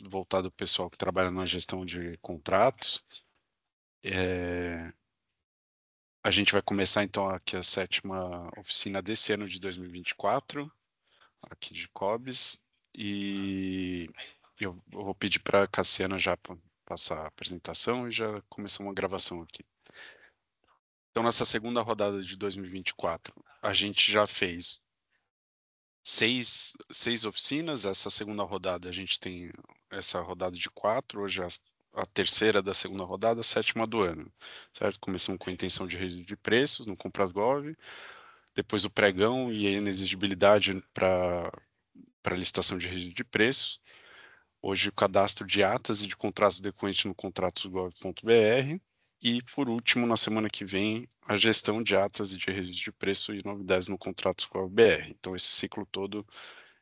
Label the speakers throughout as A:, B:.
A: voltado ao pessoal que trabalha na gestão de contratos. É... A gente vai começar então aqui a sétima oficina desse ano de 2024, aqui de Cobs, e eu vou pedir para a Cassiana já passar a apresentação e já começar uma gravação aqui. Então, nessa segunda rodada de 2024, a gente já fez seis, seis oficinas. Essa segunda rodada a gente tem essa rodada de quatro, hoje a, a terceira da segunda rodada, a sétima do ano. Certo? Começamos com a intenção de resíduo de preços no Comprasgov, depois o pregão e a inexigibilidade para listação de resíduo de preços. Hoje o cadastro de atas e de contratos decorrentes no contratos.gov.br e, por último, na semana que vem, a gestão de atas e de registro de preço e novidades no contrato com a UBR. Então, esse ciclo todo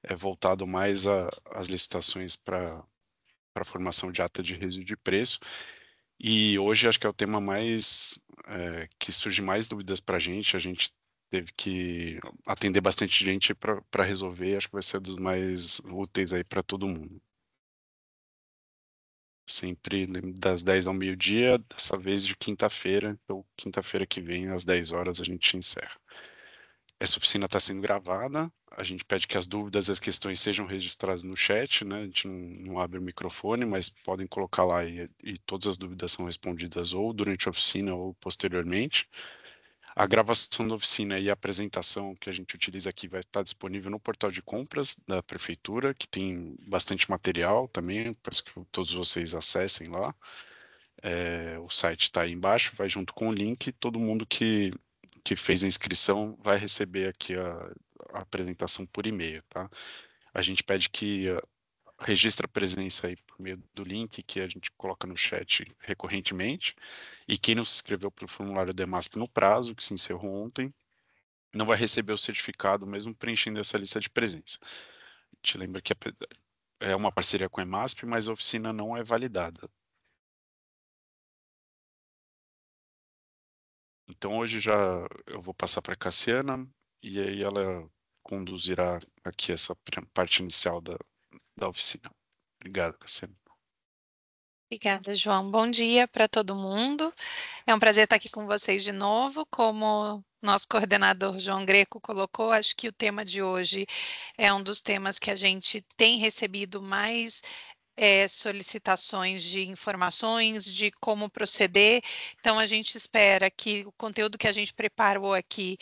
A: é voltado mais às licitações para a formação de ata de resíduo de preço. E hoje acho que é o tema mais é, que surge mais dúvidas para a gente. A gente teve que atender bastante gente para resolver. Acho que vai ser dos mais úteis aí para todo mundo sempre né, das 10 ao meio-dia, dessa vez de quinta-feira, então quinta-feira que vem, às 10 horas, a gente encerra. Essa oficina está sendo gravada, a gente pede que as dúvidas e as questões sejam registradas no chat, né? A gente não, não abre o microfone, mas podem colocar lá e, e todas as dúvidas são respondidas ou durante a oficina ou posteriormente. A gravação da oficina e a apresentação que a gente utiliza aqui vai estar disponível no portal de compras da prefeitura, que tem bastante material também, peço que todos vocês acessem lá. É, o site está aí embaixo, vai junto com o link. Todo mundo que, que fez a inscrição vai receber aqui a, a apresentação por e-mail, tá? A gente pede que registra a presença aí por meio do link que a gente coloca no chat recorrentemente. E quem não se inscreveu pelo formulário Demasp no prazo, que se encerrou ontem, não vai receber o certificado mesmo preenchendo essa lista de presença. Te lembra que é uma parceria com a EMASP, mas a oficina não é validada. Então hoje já eu vou passar para a Cassiana e aí ela conduzirá aqui essa parte inicial da, da oficina. Obrigado, Cassiano.
B: Obrigada, João. Bom dia para todo mundo. É um prazer estar aqui com vocês de novo. Como nosso coordenador João Greco colocou, acho que o tema de hoje é um dos temas que a gente tem recebido mais é, solicitações de informações de como proceder. Então, a gente espera que o conteúdo que a gente preparou aqui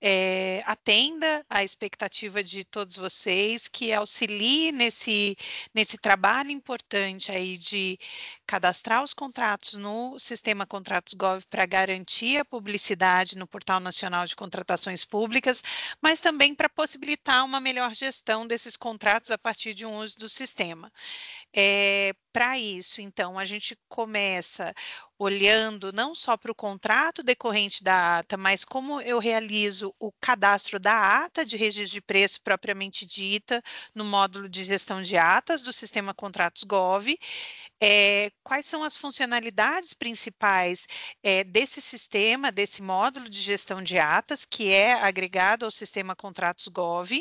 B: é, atenda a expectativa de todos vocês, que auxilie nesse, nesse trabalho importante aí de cadastrar os contratos no sistema Contratos para garantir a publicidade no Portal Nacional de Contratações Públicas, mas também para possibilitar uma melhor gestão desses contratos a partir de um uso do sistema. É, para isso, então, a gente começa olhando não só para o contrato decorrente da ata, mas como eu realizo o cadastro da ata de registro de preço propriamente dita no módulo de gestão de atas do sistema Contratos é, quais são as funcionalidades principais é, desse sistema, desse módulo de gestão de atas, que é agregado ao sistema Contratos Gov,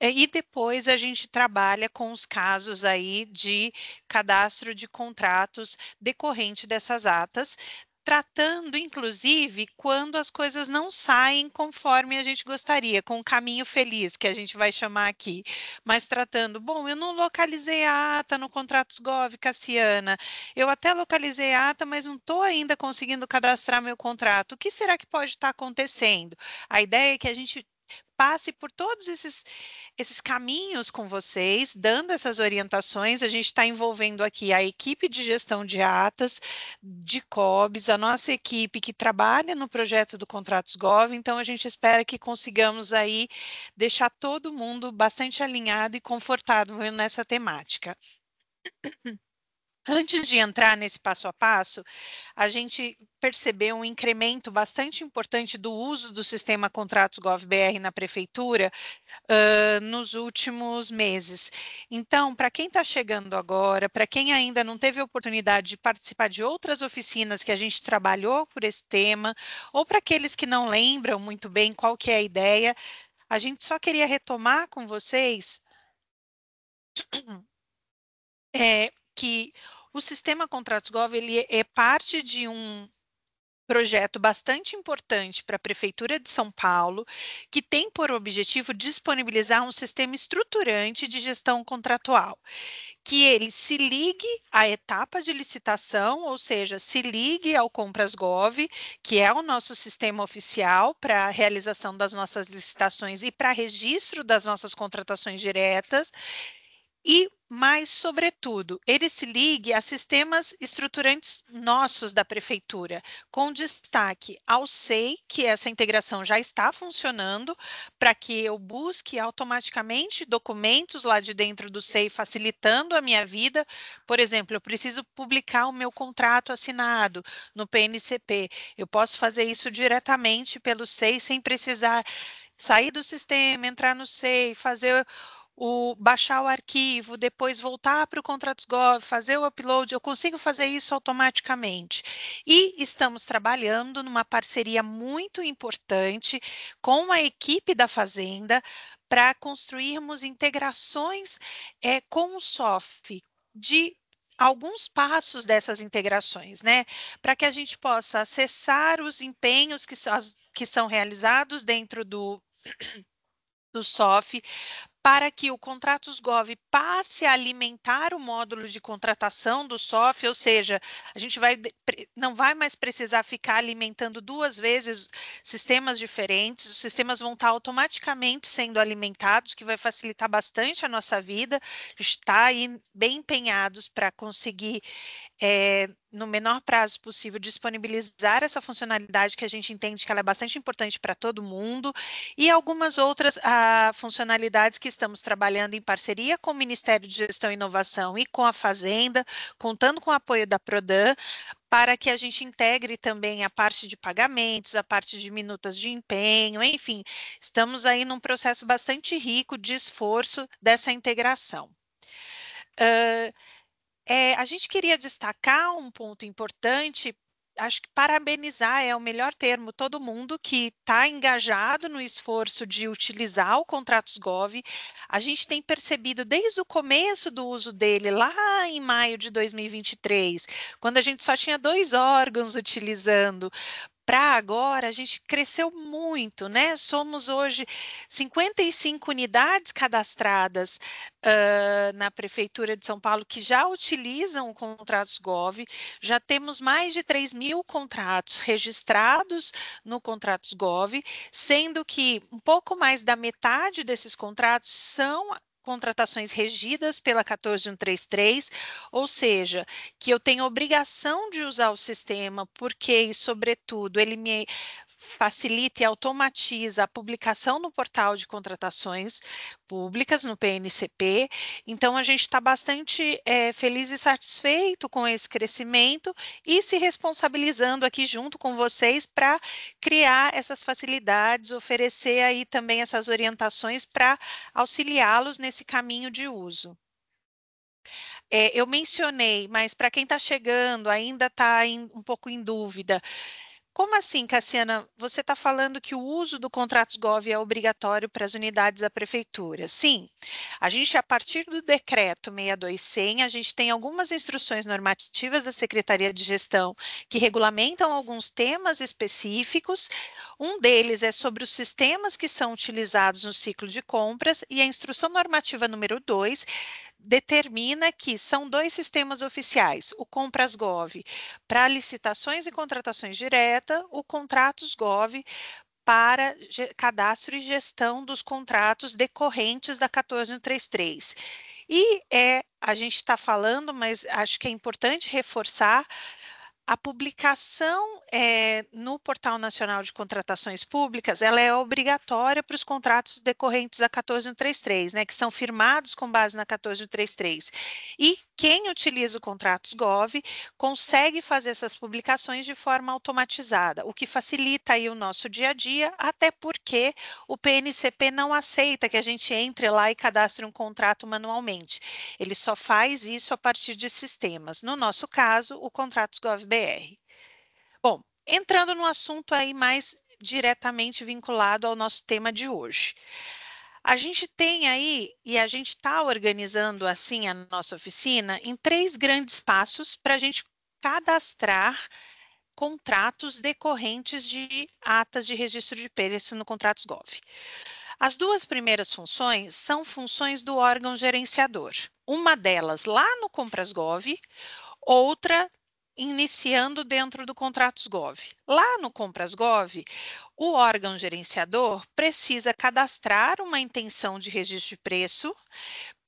B: é, e depois a gente trabalha com os casos aí de cadastro de contratos decorrente dessas atas, tratando, inclusive, quando as coisas não saem conforme a gente gostaria, com o caminho feliz, que a gente vai chamar aqui, mas tratando, bom, eu não localizei a ata no Contratos Gov, Cassiana, eu até localizei a ata, mas não estou ainda conseguindo cadastrar meu contrato, o que será que pode estar tá acontecendo? A ideia é que a gente passe por todos esses, esses caminhos com vocês, dando essas orientações. A gente está envolvendo aqui a equipe de gestão de atas, de COBs, a nossa equipe que trabalha no projeto do Contratos Gov. Então, a gente espera que consigamos aí deixar todo mundo bastante alinhado e confortável nessa temática. Antes de entrar nesse passo a passo, a gente percebeu um incremento bastante importante do uso do sistema Contratos GovBR na prefeitura uh, nos últimos meses. Então, para quem está chegando agora, para quem ainda não teve a oportunidade de participar de outras oficinas que a gente trabalhou por esse tema, ou para aqueles que não lembram muito bem qual que é a ideia, a gente só queria retomar com vocês. É, que o sistema Contratos Gov ele é parte de um projeto bastante importante para a Prefeitura de São Paulo, que tem por objetivo disponibilizar um sistema estruturante de gestão contratual, que ele se ligue à etapa de licitação, ou seja, se ligue ao Compras Gov, que é o nosso sistema oficial para a realização das nossas licitações e para registro das nossas contratações diretas e mais sobretudo, ele se ligue a sistemas estruturantes nossos da prefeitura, com destaque ao SEI, que essa integração já está funcionando, para que eu busque automaticamente documentos lá de dentro do SEI, facilitando a minha vida. Por exemplo, eu preciso publicar o meu contrato assinado no PNCP. Eu posso fazer isso diretamente pelo SEI, sem precisar sair do sistema, entrar no SEI, fazer o baixar o arquivo, depois voltar para o Contratos.gov, fazer o upload, eu consigo fazer isso automaticamente. E estamos trabalhando numa parceria muito importante com a equipe da Fazenda para construirmos integrações é, com o SOF de alguns passos dessas integrações, né? Para que a gente possa acessar os empenhos que, as, que são realizados dentro do, do SOF, para que o Contratos Gov passe a alimentar o módulo de contratação do SOF, ou seja, a gente vai, não vai mais precisar ficar alimentando duas vezes sistemas diferentes, os sistemas vão estar automaticamente sendo alimentados, que vai facilitar bastante a nossa vida, está aí bem empenhados para conseguir é, no menor prazo possível, disponibilizar essa funcionalidade que a gente entende que ela é bastante importante para todo mundo e algumas outras ah, funcionalidades que estamos trabalhando em parceria com o Ministério de Gestão e Inovação e com a Fazenda, contando com o apoio da Prodan, para que a gente integre também a parte de pagamentos, a parte de minutas de empenho, enfim, estamos aí num processo bastante rico de esforço dessa integração. Uh, é, a gente queria destacar um ponto importante acho que parabenizar é o melhor termo, todo mundo que está engajado no esforço de utilizar o Contratos Gov. A gente tem percebido desde o começo do uso dele, lá em maio de 2023, quando a gente só tinha dois órgãos utilizando, para agora, a gente cresceu muito, né? Somos hoje 55 unidades cadastradas uh, na Prefeitura de São Paulo que já utilizam o Contratos Gov, já temos mais de 3 mil contratos registrados no Contratos Gov, sendo que um pouco mais da metade desses contratos são contratações regidas pela 14133, ou seja, que eu tenho obrigação de usar o sistema, porque, sobretudo, ele me facilita e automatiza a publicação no portal de contratações públicas, no PNCP. Então, a gente está bastante é, feliz e satisfeito com esse crescimento e se responsabilizando aqui junto com vocês para criar essas facilidades, oferecer aí também essas orientações para auxiliá-los nesse caminho de uso. É, eu mencionei, mas para quem está chegando ainda está um pouco em dúvida, como assim, Cassiana? Você está falando que o uso do contratos GOV é obrigatório para as unidades da prefeitura? Sim. A gente, a partir do decreto 6.200, a gente tem algumas instruções normativas da Secretaria de Gestão que regulamentam alguns temas específicos. Um deles é sobre os sistemas que são utilizados no ciclo de compras e a instrução normativa número 2 determina que são dois sistemas oficiais, o compras Compras-Gov para licitações e contratações direta, o contratos Contratos-Gov para cadastro e gestão dos contratos decorrentes da 1433. E é, a gente está falando, mas acho que é importante reforçar a publicação é, no Portal Nacional de Contratações Públicas, ela é obrigatória para os contratos decorrentes da 14133, né, que são firmados com base na 14133. E quem utiliza o contratos Gov consegue fazer essas publicações de forma automatizada, o que facilita aí o nosso dia a dia, até porque o PNCP não aceita que a gente entre lá e cadastre um contrato manualmente. Ele só faz isso a partir de sistemas. No nosso caso, o contratos Gov br. Bom, entrando no assunto aí mais diretamente vinculado ao nosso tema de hoje. A gente tem aí, e a gente está organizando assim a nossa oficina em três grandes passos para a gente cadastrar contratos decorrentes de atas de registro de preço no Contratos Gov. As duas primeiras funções são funções do órgão gerenciador. Uma delas lá no Compras Gov, outra iniciando dentro do Contratos Gov. Lá no Compras Gov, o órgão gerenciador precisa cadastrar uma intenção de registro de preço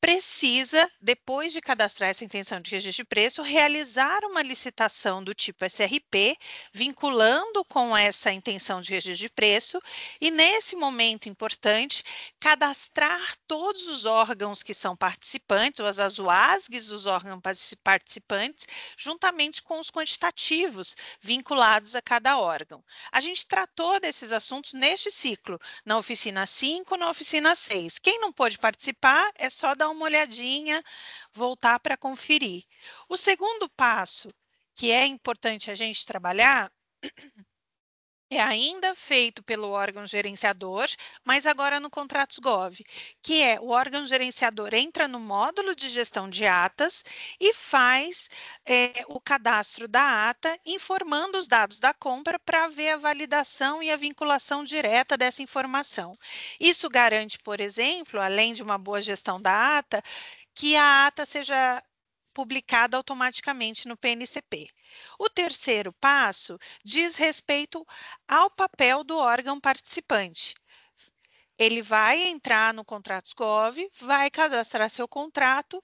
B: precisa, depois de cadastrar essa intenção de registro de preço, realizar uma licitação do tipo SRP, vinculando com essa intenção de registro de preço, e nesse momento importante, cadastrar todos os órgãos que são participantes, ou as ASUASGs dos órgãos participantes, juntamente com os quantitativos vinculados a cada órgão. A gente tratou desses assuntos neste ciclo, na oficina 5, na oficina 6. Quem não pôde participar, é só dar uma olhadinha, voltar para conferir. O segundo passo que é importante a gente trabalhar é ainda feito pelo órgão gerenciador, mas agora no Contratos Gov, que é o órgão gerenciador entra no módulo de gestão de atas e faz é, o cadastro da ata, informando os dados da compra para ver a validação e a vinculação direta dessa informação. Isso garante, por exemplo, além de uma boa gestão da ata, que a ata seja publicada automaticamente no PNCP. O terceiro passo diz respeito ao papel do órgão participante. Ele vai entrar no ContratosGov, vai cadastrar seu contrato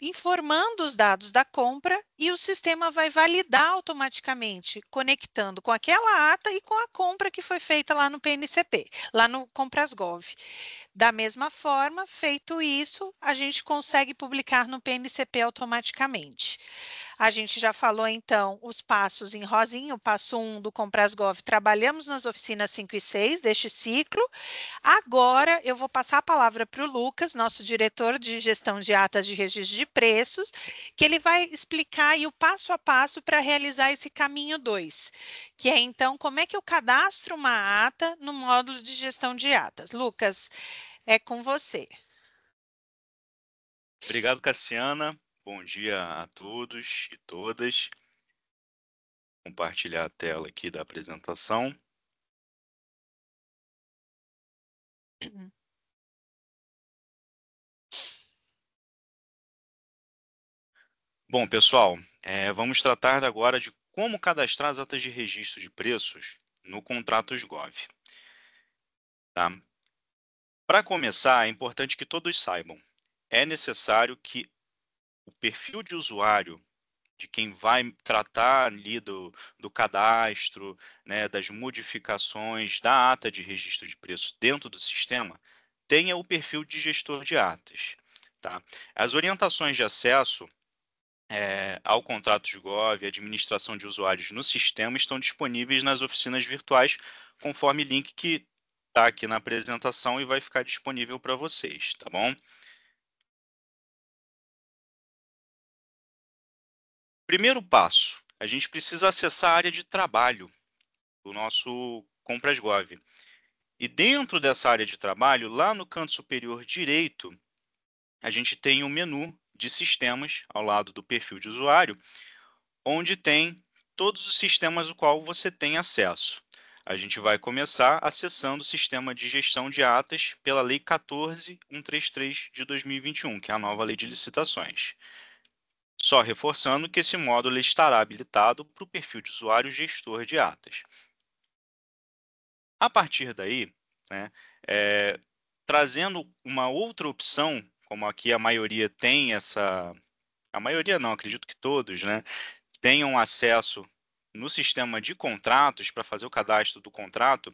B: informando os dados da compra e o sistema vai validar automaticamente, conectando com aquela ata e com a compra que foi feita lá no PNCP, lá no Comprasgov. Da mesma forma, feito isso, a gente consegue publicar no PNCP automaticamente. A gente já falou então os passos em rosinho, passo 1 um do Comprasgov, trabalhamos nas oficinas 5 e 6 deste ciclo. Agora eu vou passar a palavra para o Lucas, nosso diretor de gestão de atas de registro de preços, que ele vai explicar o passo a passo para realizar esse caminho 2, que é então como é que eu cadastro uma ata no módulo de gestão de atas. Lucas, é com você.
C: Obrigado, Cassiana. Bom dia a todos e todas.
D: compartilhar a tela aqui da apresentação. Bom, pessoal, é, vamos tratar agora de como
C: cadastrar as atas de registro de preços no Contratos Gov. Tá? Para começar, é importante que todos saibam, é necessário que o perfil de usuário de quem vai tratar ali do, do cadastro, né, das modificações da ata de registro de preço dentro do sistema, tenha o perfil de gestor de atas. Tá? As orientações de acesso é, ao contrato de GOV e administração de usuários no sistema estão disponíveis nas oficinas virtuais, conforme link que está aqui na apresentação e vai ficar disponível para vocês, tá bom? Primeiro passo, a gente precisa acessar a área de trabalho do nosso ComprasGov. E dentro dessa área de trabalho, lá no canto superior direito, a gente tem um menu de sistemas ao lado do perfil de usuário, onde tem todos os sistemas ao qual você tem acesso. A gente vai começar acessando o sistema de gestão de atas pela Lei 14133 de 2021, que é a nova lei de licitações. Só reforçando que esse módulo estará habilitado para o perfil de usuário gestor de atas. A partir daí, né, é, trazendo uma outra opção, como aqui a maioria tem essa... A maioria não, acredito que todos, né? Tenham acesso no sistema de contratos, para fazer o cadastro do contrato,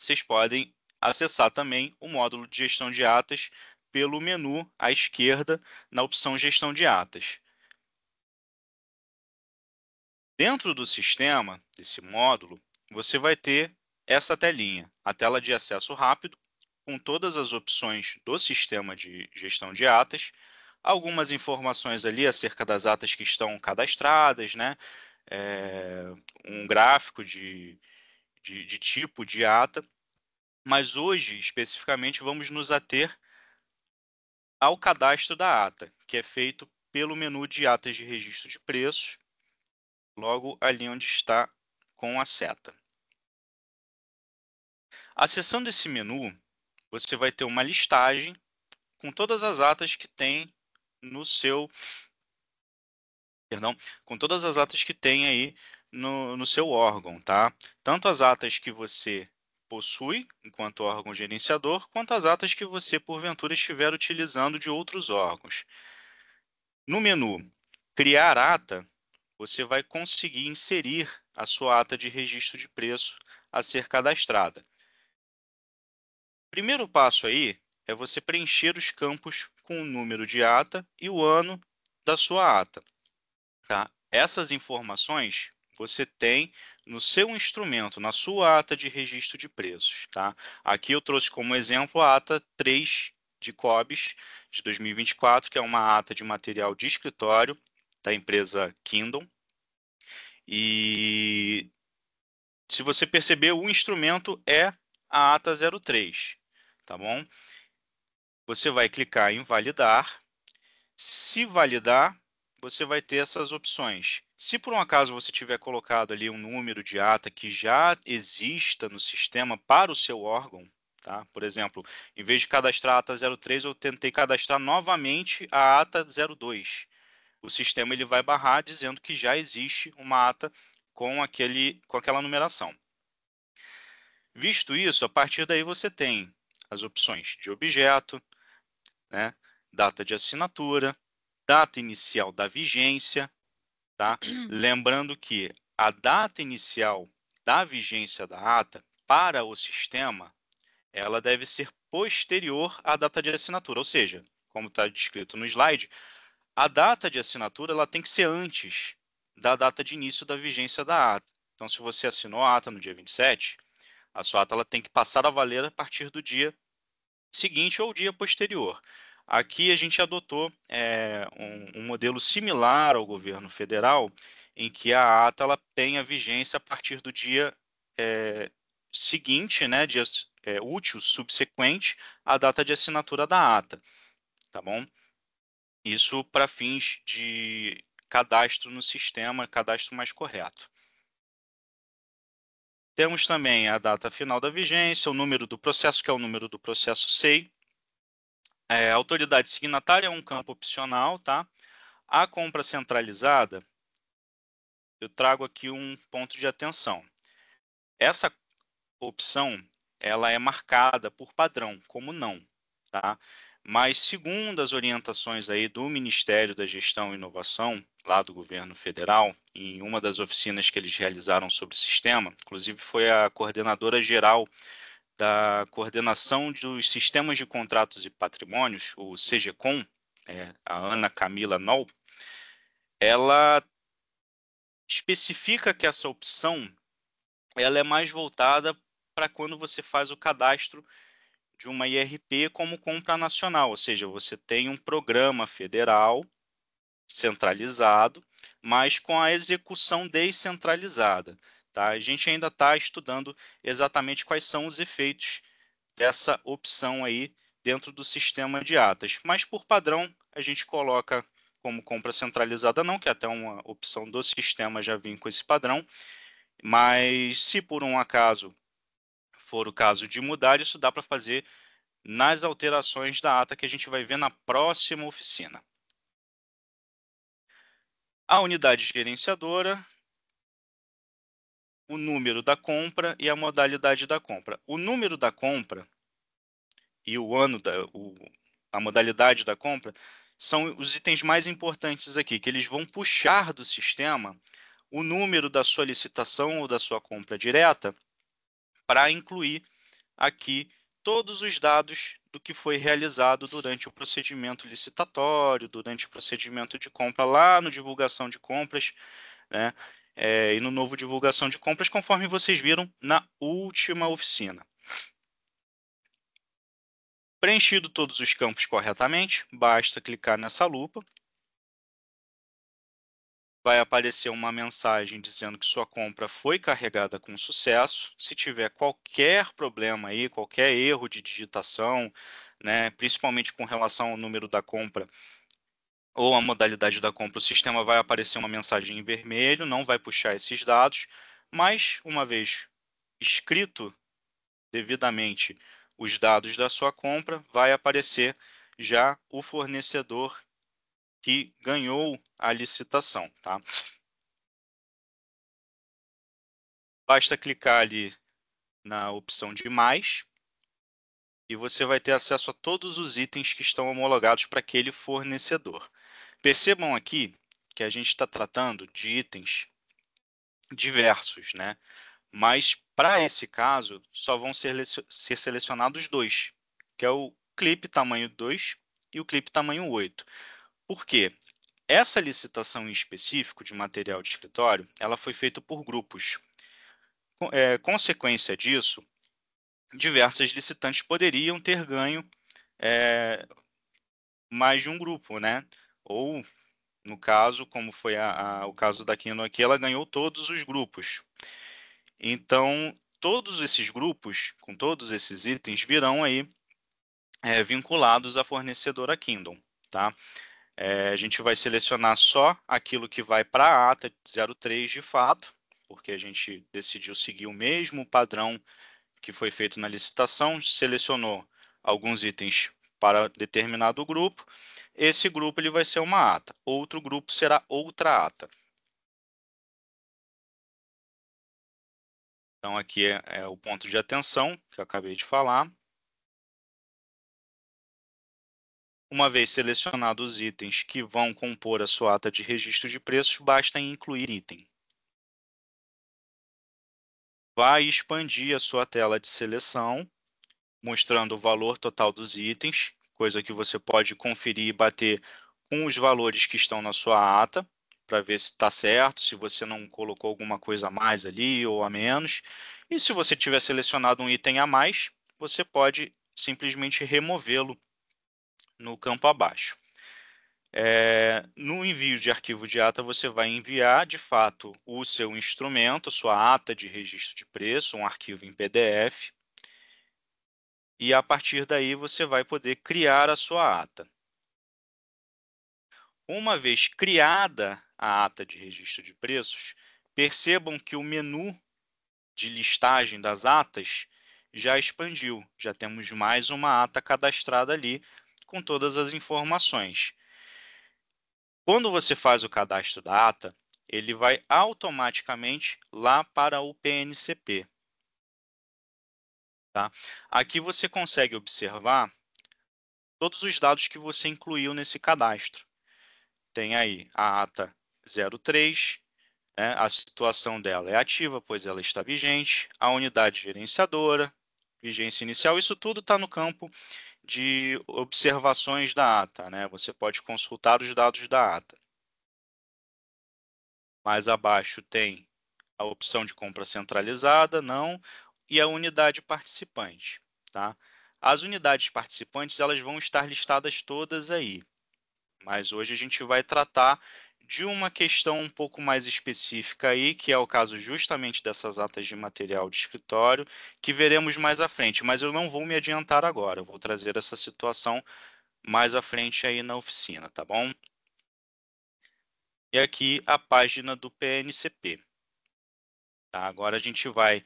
C: vocês podem acessar também o módulo de gestão de atas pelo menu à esquerda, na opção gestão de atas. Dentro do sistema, desse módulo, você vai ter essa telinha, a tela de acesso rápido, com todas as opções do sistema de gestão de atas, algumas informações ali acerca das atas que estão cadastradas, né? É, um gráfico de, de, de tipo de ata, mas hoje, especificamente, vamos nos ater ao cadastro da ata, que é feito pelo menu de atas de registro de preços, logo ali onde está com a seta. Acessando esse menu, você vai ter uma listagem com todas as atas que tem no seu perdão, com todas as atas que tem aí no, no seu órgão, tá? Tanto as atas que você possui enquanto órgão gerenciador, quanto as atas que você, porventura, estiver utilizando de outros órgãos. No menu Criar Ata, você vai conseguir inserir a sua ata de registro de preço a ser cadastrada. Primeiro passo aí é você preencher os campos com o número de ata e o ano da sua ata. Tá? Essas informações você tem no seu instrumento, na sua ata de registro de preços. Tá? Aqui eu trouxe como exemplo a ata 3 de COBES de 2024, que é uma ata de material de escritório da empresa Kingdom. E se você perceber, o instrumento é a ata 03, tá bom? Você vai clicar em validar. Se validar, você vai ter essas opções. Se por um acaso você tiver colocado ali um número de ata que já exista no sistema para o seu órgão, tá? Por exemplo, em vez de cadastrar a ata 03, eu tentei cadastrar novamente a ata 02 o sistema ele vai barrar dizendo que já existe uma ata com, aquele, com aquela numeração. Visto isso, a partir daí você tem as opções de objeto, né, data de assinatura, data inicial da vigência, tá? Lembrando que a data inicial da vigência da ata para o sistema, ela deve ser posterior à data de assinatura, ou seja, como está descrito no slide, a data de assinatura ela tem que ser antes da data de início da vigência da ata. Então, se você assinou a ata no dia 27, a sua ata ela tem que passar a valer a partir do dia seguinte ou dia posterior. Aqui a gente adotou é, um, um, modelo similar ao governo federal, em que a ata ela tem a vigência a partir do dia é, seguinte, né, dia é, útil subsequente à data de assinatura da ata, tá bom? Isso para fins de cadastro no sistema, cadastro mais correto. Temos também a data final da vigência, o número do processo, que é o número do processo SEI. É, autoridade signatária é um campo opcional, tá? A compra centralizada, eu trago aqui um ponto de atenção. Essa opção, ela é marcada por padrão, como não, tá? Mas segundo as orientações aí do Ministério da Gestão e Inovação, lá do governo federal, em uma das oficinas que eles realizaram sobre o sistema, inclusive foi a coordenadora geral da coordenação dos sistemas de contratos e patrimônios, o CGCOM, é, a Ana Camila Nol, ela especifica que essa opção ela é mais voltada para quando você faz o cadastro de uma IRP como compra nacional, ou seja, você tem um programa federal centralizado, mas com a execução descentralizada. Tá? A gente ainda está estudando exatamente quais são os efeitos dessa opção aí dentro do sistema de atas. Mas por padrão a gente coloca como compra centralizada não, que é até uma opção do sistema já vem com esse padrão. Mas se por um acaso for o caso de mudar, isso dá para fazer nas alterações da ata que a gente vai ver na próxima oficina. A unidade gerenciadora, o número da compra e a modalidade da compra. O número da compra e o ano da o, a modalidade da compra são os itens mais importantes aqui, que eles vão puxar do sistema o número da sua licitação ou da sua compra direta para incluir aqui todos os dados do que foi realizado durante o procedimento licitatório, durante o procedimento de compra lá no divulgação de compras, né? É, e no novo divulgação de compras, conforme vocês viram na última oficina. Preenchido todos os campos corretamente, basta clicar nessa lupa vai aparecer uma mensagem dizendo que sua compra foi carregada com sucesso. Se tiver qualquer problema aí, qualquer erro de digitação, né, principalmente com relação ao número da compra, ou a modalidade da compra, o sistema vai aparecer uma mensagem em vermelho, não vai puxar esses dados, mas uma vez escrito devidamente os dados da sua compra, vai aparecer já o fornecedor que ganhou a licitação. Tá? Basta clicar ali na opção de mais e você vai ter acesso a todos os itens que estão homologados para aquele fornecedor. Percebam aqui que a gente está tratando de itens diversos, né? Mas para esse caso, só vão ser, ser selecionados dois, que é o clipe tamanho 2 e o clipe tamanho 8. Por quê? Essa licitação em específico de material de escritório, ela foi feita por grupos. É, consequência disso, diversas licitantes poderiam ter ganho é, mais de um grupo, né? Ou, no caso, como foi a, a, o caso da Kino aqui, ela ganhou todos os grupos. Então, todos esses grupos, com todos esses itens, virão aí é, vinculados à fornecedora Kingdom, tá? É, a gente vai selecionar só aquilo que vai para a ata 03 de fato, porque a gente decidiu seguir o mesmo padrão que foi feito na licitação, selecionou alguns itens para determinado grupo, esse grupo ele vai ser uma ata, outro grupo será outra ata.
D: Então, aqui é, é o ponto de atenção que eu acabei de falar. Uma vez selecionados os itens
C: que vão compor a sua ata de registro de preços, basta incluir item. Vai expandir a sua tela de seleção, mostrando o valor total dos itens, coisa que você pode conferir e bater com os valores que estão na sua ata, para ver se está certo, se você não colocou alguma coisa a mais ali ou a menos. E se você tiver selecionado um item a mais, você pode simplesmente removê-lo no campo abaixo. É, no envio de arquivo de ata, você vai enviar, de fato, o seu instrumento, sua ata de registro de preço, um arquivo em PDF, e a partir daí você vai poder criar a sua ata. Uma vez criada a ata de registro de preços, percebam que o menu de listagem das atas já expandiu, já temos mais uma ata cadastrada ali com todas as informações. Quando você faz o cadastro da ata, ele vai automaticamente lá para o PNCP. Tá? Aqui você consegue observar todos os dados que você incluiu nesse cadastro. Tem aí a ata 03, né? a situação dela é ativa, pois ela está vigente, a unidade gerenciadora, vigência inicial, isso tudo está no campo de observações da ata, né? Você pode consultar os dados da ata. Mais abaixo tem a opção de compra centralizada, não, e a unidade participante, tá? As unidades participantes, elas vão estar listadas todas aí. Mas hoje a gente vai tratar de uma questão um pouco mais específica aí, que é o caso justamente dessas atas de material de escritório, que veremos mais à frente, mas eu não vou me adiantar agora, eu vou trazer essa situação mais à frente aí na oficina, tá bom? E aqui a página do PNCP. Tá, agora a gente vai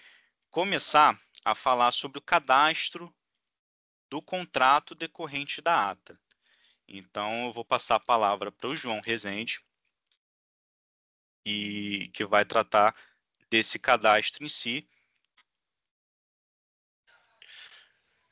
C: começar a falar sobre o cadastro do contrato decorrente da ata. Então, eu vou passar a palavra para o João Rezende, e que vai tratar desse cadastro em si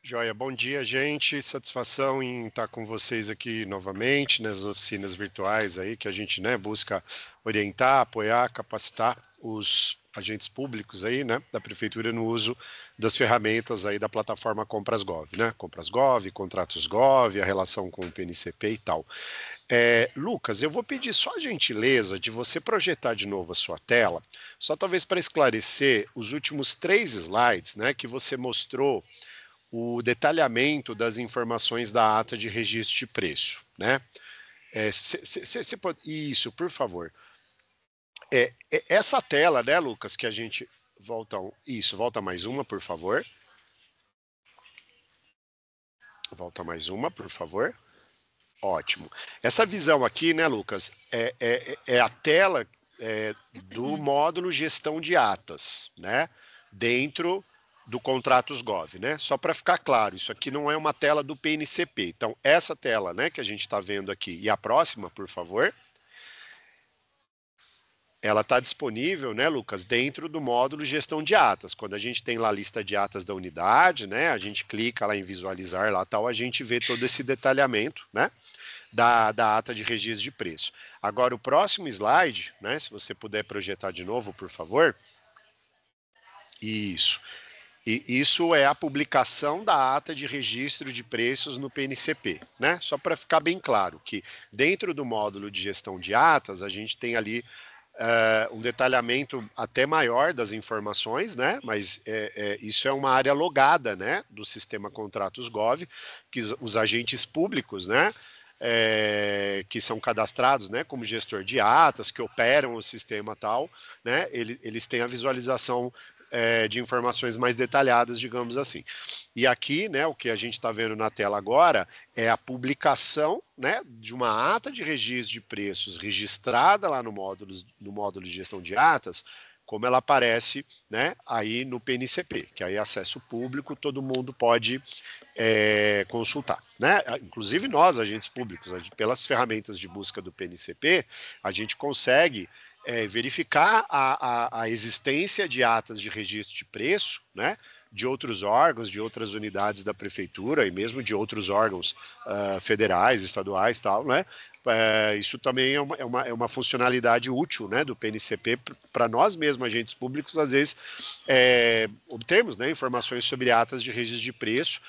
E: Joia, bom dia, gente. Satisfação em estar com vocês aqui novamente nas oficinas virtuais aí que a gente né, busca orientar, apoiar, capacitar os agentes públicos aí, né, da prefeitura no uso das ferramentas aí da plataforma Compras.gov, né? contratos Contratos.gov, a relação com o PNCP e tal. É, Lucas, eu vou pedir só a gentileza de você projetar de novo a sua tela, só talvez para esclarecer os últimos três slides, né, que você mostrou o detalhamento das informações da ata de registro de preço, né? É, pode... isso, por favor. É, é, essa tela, né, Lucas, que a gente volta um... isso, volta mais uma, por favor. Volta mais uma, por favor. Ótimo. Essa visão aqui, né, Lucas, é, é, é a tela é, do módulo gestão de atas, né? Dentro do contratos gov, né? Só para ficar claro, isso aqui não é uma tela do PNCP. Então, essa tela, né, que a gente está vendo aqui e a próxima, por favor, ela está disponível, né, Lucas, dentro do módulo gestão de atas. Quando a gente tem lá a lista de atas da unidade, né, a gente clica lá em visualizar lá tal, a gente vê todo esse detalhamento, né, da, da ata de registro de preço. Agora, o próximo slide, né, se você puder projetar de novo, por favor. Isso. Isso. E isso é a publicação da ata de registro de preços no PNCP, né? Só para ficar bem claro que dentro do módulo de gestão de atas a gente tem ali Uh, um detalhamento até maior das informações, né? Mas é, é, isso é uma área logada, né? Do sistema contratos Gov, que os agentes públicos, né? É, que são cadastrados, né? Como gestor de atas, que operam o sistema tal, né? Ele, eles têm a visualização é, de informações mais detalhadas, digamos assim. E aqui, né, o que a gente está vendo na tela agora é a publicação né, de uma ata de registro de preços registrada lá no módulo, no módulo de gestão de atas, como ela aparece né, aí no PNCP, que aí é acesso público, todo mundo pode é, consultar. Né? Inclusive nós, agentes públicos, pelas ferramentas de busca do PNCP, a gente consegue é, verificar a, a, a, existência de atas de registro de preço, né, de outros órgãos, de outras unidades da prefeitura e mesmo de outros órgãos uh, federais, estaduais, tal, né, eh, isso também é uma, é uma, é, uma, funcionalidade útil né, do PNCP para nós mesmos, agentes públicos, às vezes é, obtermos né, informações sobre atas de registro de preço,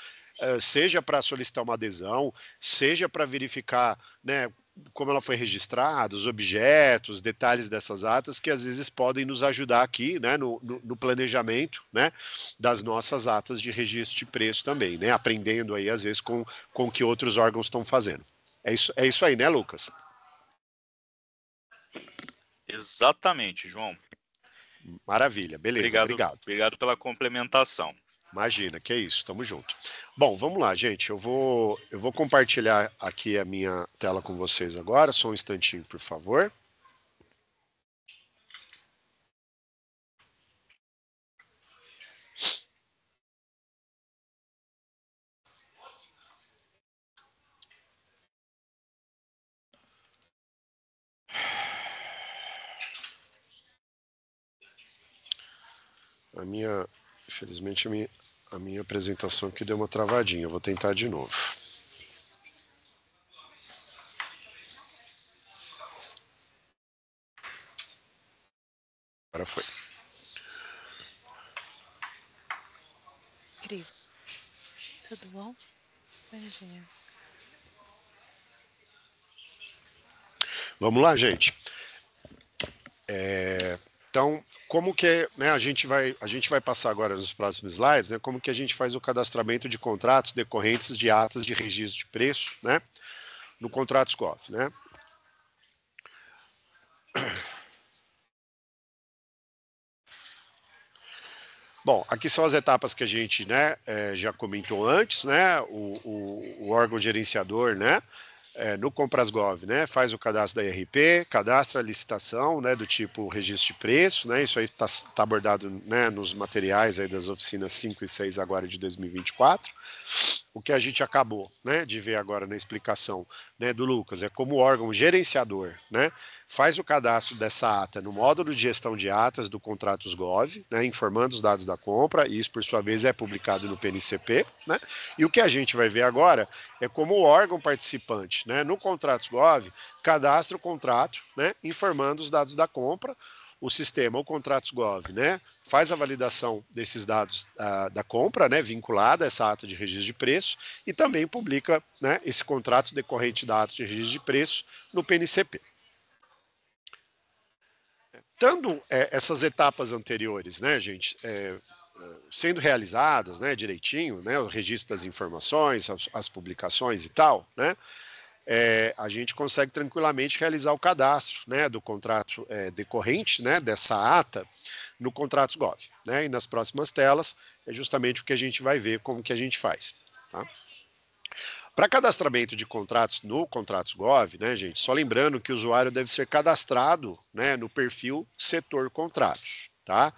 E: ah, seja para solicitar uma adesão, seja para verificar né, como ela foi registrada, os objetos, detalhes dessas atas que às vezes podem nos ajudar aqui, né, no, no, no planejamento, né, das nossas atas de registro de preço também, né, aprendendo aí às vezes com com que outros órgãos estão fazendo. É isso, é isso aí, né, Lucas?
C: Exatamente, João.
E: Maravilha, beleza. Obrigado, obrigado.
C: obrigado pela complementação.
E: Imagina, que é isso, tamo junto. Bom, vamos lá, gente. Eu vou, eu vou compartilhar aqui a minha tela com vocês agora, só um instantinho, por favor. A minha Infelizmente, a minha, a minha apresentação aqui deu uma travadinha. Eu vou tentar de novo. Agora foi.
B: Cris, tudo bom? Bom dia.
E: Vamos lá, gente. É, então, como que né, a, gente vai, a gente vai passar agora nos próximos slides, né, como que a gente faz o cadastramento de contratos decorrentes de atas de registro de preço né, no Contratos COF, Né? Bom, aqui são as etapas que a gente né, é, já comentou antes, né? O, o, o órgão gerenciador né, é, no Comprasgov, né, faz o cadastro da IRP, cadastra a licitação, né, do tipo registro de preço, né, isso aí está tá abordado, né, nos materiais aí das oficinas 5 e 6 agora de 2024, o que a gente acabou né, de ver agora na explicação né, do Lucas, é como órgão gerenciador, né, faz o cadastro dessa ata no módulo de gestão de atas do Contratos GOV, né, informando os dados da compra, e isso, por sua vez, é publicado no PNCP. Né, e o que a gente vai ver agora é como o órgão participante, né, no Contratos GOV, cadastra o contrato, né, informando os dados da compra, o sistema, o Contratos né, faz a validação desses dados da compra, né, vinculada a essa ata de registro de preço, e também publica né, esse contrato decorrente da ata de registro de preço no PNCP. Tanto é, essas etapas anteriores, né, gente, é, sendo realizadas né, direitinho, né, o registro das informações, as, as publicações e tal, né, é, a gente consegue tranquilamente realizar o cadastro né, do contrato é, decorrente né, dessa ata no Contratos Gov. Né, e nas próximas telas é justamente o que a gente vai ver como que a gente faz. Tá? Para cadastramento de contratos no Contratos Gov, né, gente, só lembrando que o usuário deve ser cadastrado né, no perfil Setor Contratos, tá?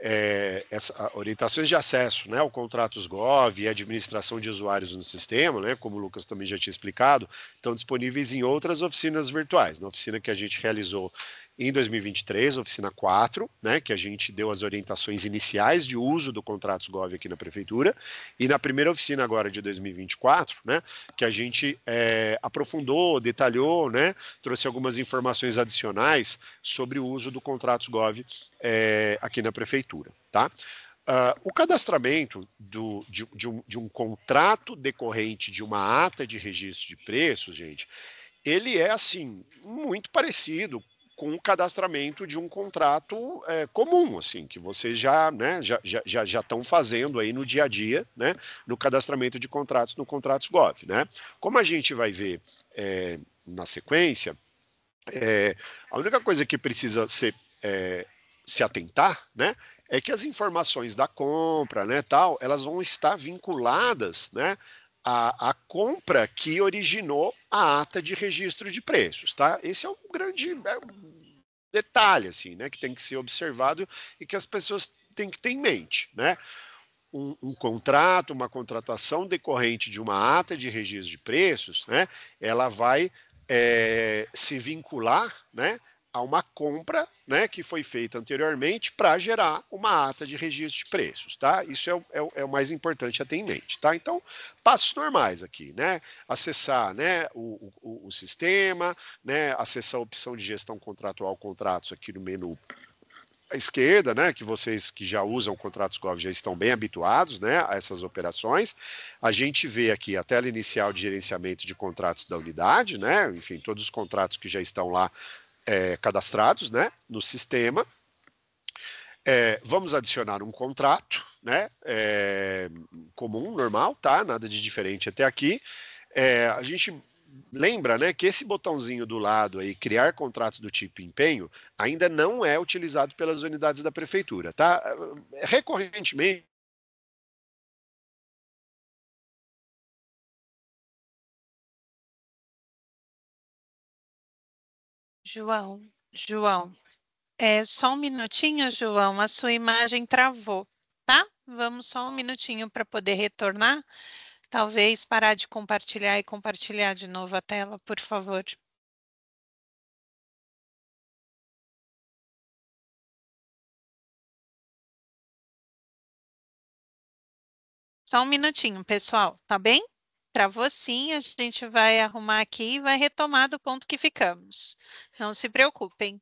E: é, essa, orientações de acesso né, ao contratos GOV e administração de usuários no sistema, né, como o Lucas também já tinha explicado, estão disponíveis em outras oficinas virtuais. Na oficina que a gente realizou em 2023, oficina 4, né, que a gente deu as orientações iniciais de uso do Contratos Gov aqui na Prefeitura, e na primeira oficina agora de 2024, né, que a gente é, aprofundou, detalhou, né, trouxe algumas informações adicionais sobre o uso do Contratos Gov é, aqui na Prefeitura. Tá? Uh, o cadastramento do, de, de, um, de um contrato decorrente de uma ata de registro de preços, gente, ele é assim muito parecido com o cadastramento de um contrato é, comum, assim, que vocês já, né, já, já, já estão fazendo aí no dia a dia, né, no cadastramento de contratos no Contratos né. Como a gente vai ver é, na sequência, é, a única coisa que precisa ser, é, se atentar, né, é que as informações da compra, né, tal, elas vão estar vinculadas, né, a, a, compra que originou a ata de registro de preços, tá? Esse é um grande, é detalhe, assim, né? Que tem que ser observado e que as pessoas têm que ter em mente, né? Um, um, contrato, uma contratação decorrente de uma ata de registro de preços, né? Ela vai é, se vincular, né? a uma compra né, que foi feita anteriormente para gerar uma ata de registro de preços, tá? Isso é o, é, o, é o, mais importante a ter em mente, tá? Então, passos normais aqui, né? Acessar né, o, o sistema, né, acessar a opção de gestão contratual contratos aqui no menu à esquerda, né, que vocês que já usam contratos Gov já estão bem habituados, né, a essas operações. A gente vê aqui a tela inicial de gerenciamento de contratos da unidade, né, enfim, todos os contratos que já estão lá é, cadastrados né, no sistema. É, vamos adicionar um contrato, né? É, comum, normal, tá? Nada de diferente até aqui. É, a gente lembra, né, que esse botãozinho do lado aí, criar contrato do tipo empenho, ainda não é utilizado pelas unidades da prefeitura, tá? Recorrentemente
B: João, João, é só um minutinho, João, a sua imagem travou, tá? Vamos só um minutinho para poder retornar. Talvez parar de compartilhar e compartilhar de novo a tela, por favor. Só um minutinho, pessoal, tá bem? travou sim, a gente vai arrumar aqui e vai retomar do ponto que ficamos. Não se preocupem.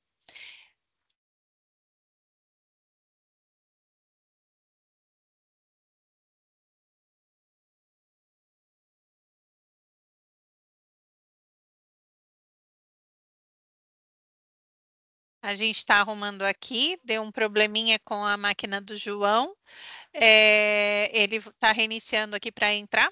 B: A gente está arrumando aqui, deu um probleminha com a máquina do João. É, ele está reiniciando aqui para entrar.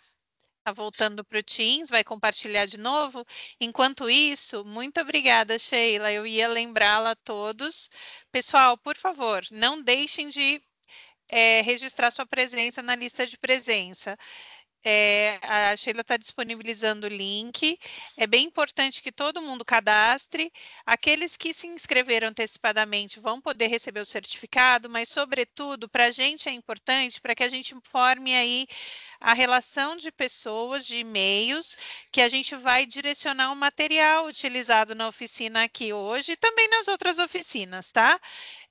B: Está voltando para o Teams, vai compartilhar de novo. Enquanto isso, muito obrigada, Sheila. Eu ia lembrá-la a todos. Pessoal, por favor, não deixem de é, registrar sua presença na lista de presença. É, a Sheila está disponibilizando o link. É bem importante que todo mundo cadastre. Aqueles que se inscreveram antecipadamente vão poder receber o certificado, mas, sobretudo, para a gente é importante para que a gente informe aí a relação de pessoas, de e-mails, que a gente vai direcionar o material utilizado na oficina aqui hoje e também nas outras oficinas, tá?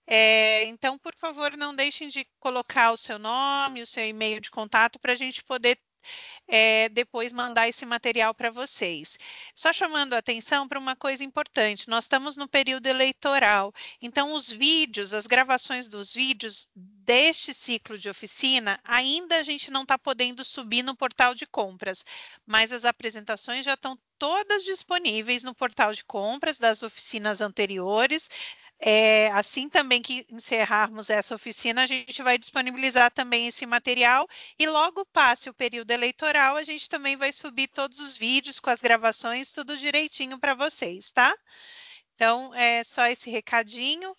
B: É, então, por favor, não deixem de colocar o seu nome, o seu e-mail de contato para a gente poder é, depois mandar esse material para vocês. Só chamando a atenção para uma coisa importante: nós estamos no período eleitoral, então os vídeos, as gravações dos vídeos deste ciclo de oficina, ainda a gente não está podendo subir no portal de compras, mas as apresentações já estão todas disponíveis no portal de compras das oficinas anteriores. É, assim também que encerrarmos essa oficina, a gente vai disponibilizar também esse material e logo passe o período eleitoral, a gente também vai subir todos os vídeos com as gravações, tudo direitinho para vocês, tá? Então, é só esse recadinho.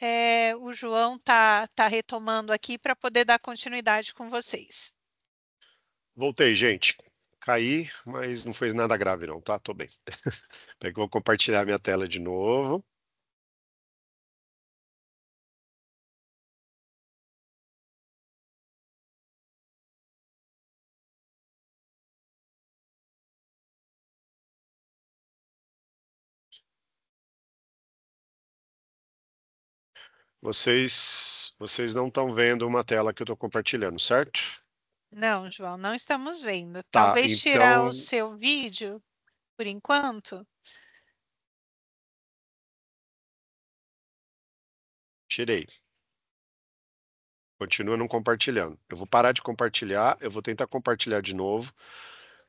B: É, o João tá, tá retomando aqui para poder dar continuidade com vocês.
E: Voltei, gente. Caí, mas não foi nada grave não, tá? Tô bem. vou compartilhar minha tela de novo. Vocês, vocês não estão vendo uma tela que eu estou compartilhando, certo?
B: Não, João, não estamos vendo. Tá, Talvez então... tirar o então seu vídeo por enquanto.
D: Tirei.
E: Continua não compartilhando. Eu vou parar de compartilhar, eu vou tentar compartilhar de novo.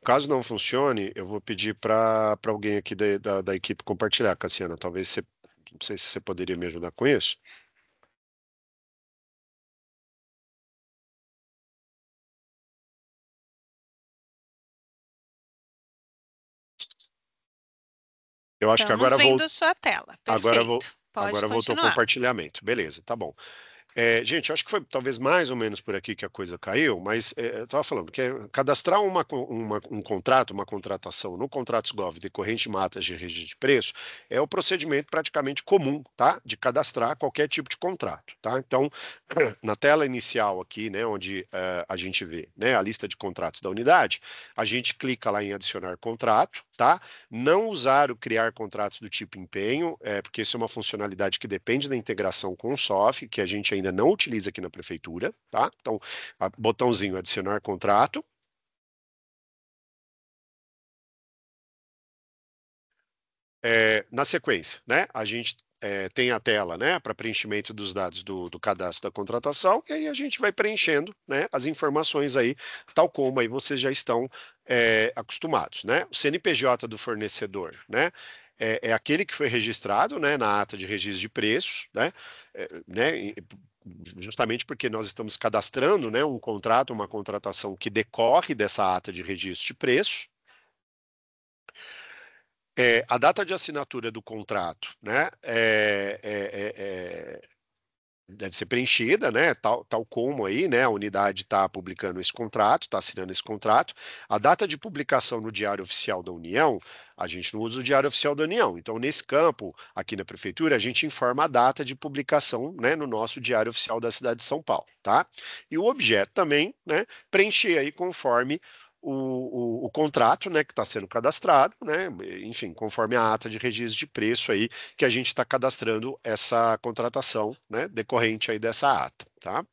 E: Caso não funcione, eu vou pedir para alguém aqui da, da, da equipe compartilhar, Cassiana. Talvez você. Não sei se você poderia me ajudar com isso.
D: Eu acho Estamos que
B: então, agora vou. sua tela. Perfeito. Agora vou. agora voltou o
E: compartilhamento. Beleza, tá bom. É, gente, acho que foi talvez mais ou menos por aqui que a coisa caiu, mas é, eu estava falando que é cadastrar uma, uma, um contrato, uma contratação no Contratos.gov Gov decorrente matas de rede de preço é o procedimento praticamente comum, tá? De cadastrar qualquer tipo de contrato, tá? Então, na tela inicial aqui, né, onde uh, a gente vê né, a lista de contratos da unidade, a gente clica lá em adicionar contrato, tá? Não usar o criar contratos do tipo empenho, é, porque isso é uma funcionalidade que depende da integração com o SOF, que a gente ainda ainda não utiliza aqui na prefeitura, tá? Então, botãozinho adicionar contrato. É, na sequência, né? A gente é, tem a tela né, para preenchimento dos dados do, do, cadastro da contratação, e aí a gente vai preenchendo né, as informações aí, tal como aí vocês já estão é, acostumados. Né? O CNPJ do fornecedor né, é, é, aquele que foi registrado né, na ata de registro de preços, né, é, né, justamente porque nós estamos cadastrando né, um contrato, uma contratação que decorre dessa ata de registro de preço. É, a data de assinatura do contrato né, é, é, é, é deve ser preenchida, né? Tal, tal como aí, né? A unidade está publicando esse contrato, está assinando esse contrato. A data de publicação no Diário Oficial da União, a gente não usa o Diário Oficial da União. Então, nesse campo, aqui na Prefeitura, a gente informa a data de publicação né, no nosso Diário Oficial da cidade de São Paulo, tá? E o objeto também, né? Preencher aí conforme o, o, o, contrato, né, que está sendo cadastrado, né, enfim, conforme a ata de registro de preço aí que a gente está cadastrando essa contratação, né, decorrente aí dessa ata, tá?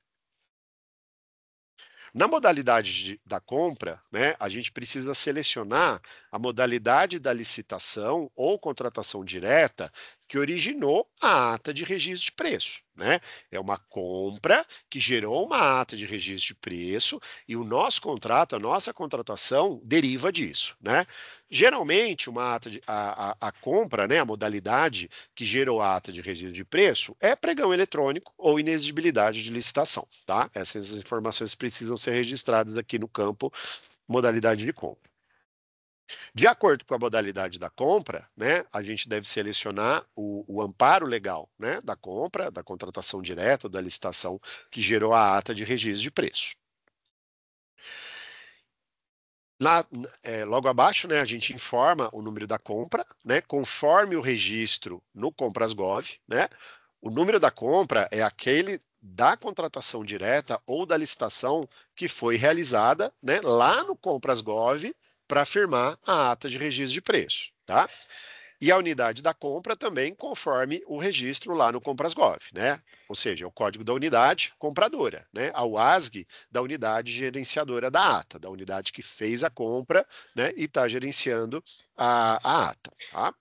E: Na modalidade de, da compra, né, a gente precisa selecionar a modalidade da licitação ou contratação direta que originou a ata de registro de preço. Né? É uma compra que gerou uma ata de registro de preço e o nosso contrato, a nossa contratação deriva disso. Né? Geralmente, uma ata de, a, a, a, compra, né, a modalidade que gerou a ata de registro de preço é pregão eletrônico ou inexigibilidade de licitação. Tá? Essas informações precisam ser registradas aqui no campo modalidade de compra. De acordo com a modalidade da compra, né, a gente deve selecionar o, o amparo legal né, da compra, da contratação direta, da licitação que gerou a ata de registro de preço. Lá, é, logo abaixo, né, a gente informa o número da compra, né, conforme o registro no Comprasgov. Né, o número da compra é aquele da contratação direta ou da licitação que foi realizada né, lá no Comprasgov para firmar a ata de registro de preço, tá? E a unidade da compra também conforme o registro lá no Comprasgov, né? Ou seja, é o código da unidade compradora, né? A UASG da unidade gerenciadora da ata, da unidade que fez a compra, né? E está gerenciando a, a ata, tá?